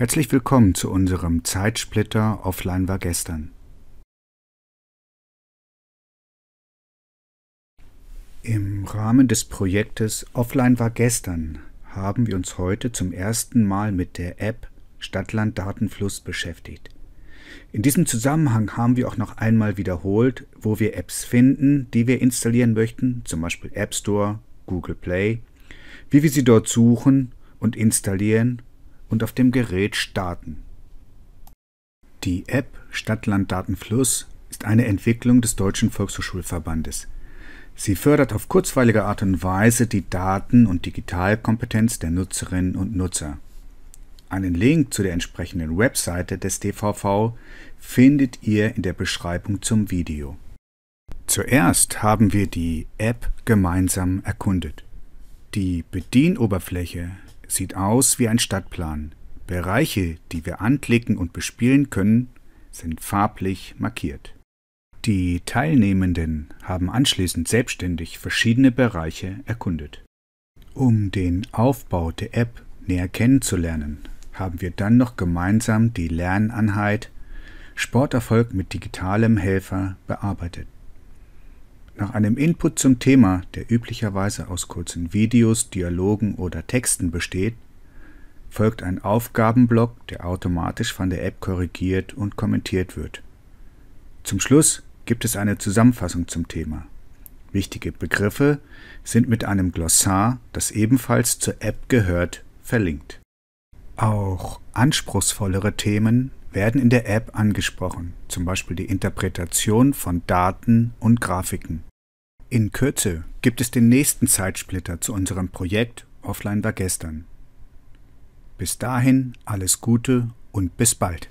Herzlich willkommen zu unserem Zeitsplitter Offline war gestern. Im Rahmen des Projektes Offline war gestern haben wir uns heute zum ersten Mal mit der App Stadtland Datenfluss beschäftigt. In diesem Zusammenhang haben wir auch noch einmal wiederholt, wo wir Apps finden, die wir installieren möchten, zum Beispiel App Store, Google Play, wie wir sie dort suchen und installieren und auf dem Gerät starten. Die App Stadtlanddatenfluss ist eine Entwicklung des Deutschen Volkshochschulverbandes. Sie fördert auf kurzweilige Art und Weise die Daten- und Digitalkompetenz der Nutzerinnen und Nutzer. Einen Link zu der entsprechenden Webseite des DVV findet ihr in der Beschreibung zum Video. Zuerst haben wir die App gemeinsam erkundet. Die Bedienoberfläche Sieht aus wie ein Stadtplan. Bereiche, die wir anklicken und bespielen können, sind farblich markiert. Die Teilnehmenden haben anschließend selbstständig verschiedene Bereiche erkundet. Um den Aufbau der App näher kennenzulernen, haben wir dann noch gemeinsam die Lernanheit Sporterfolg mit digitalem Helfer bearbeitet. Nach einem Input zum Thema, der üblicherweise aus kurzen Videos, Dialogen oder Texten besteht, folgt ein Aufgabenblock, der automatisch von der App korrigiert und kommentiert wird. Zum Schluss gibt es eine Zusammenfassung zum Thema. Wichtige Begriffe sind mit einem Glossar, das ebenfalls zur App gehört, verlinkt. Auch anspruchsvollere Themen werden in der App angesprochen, zum Beispiel die Interpretation von Daten und Grafiken. In Kürze gibt es den nächsten Zeitsplitter zu unserem Projekt Offline war gestern. Bis dahin alles Gute und bis bald.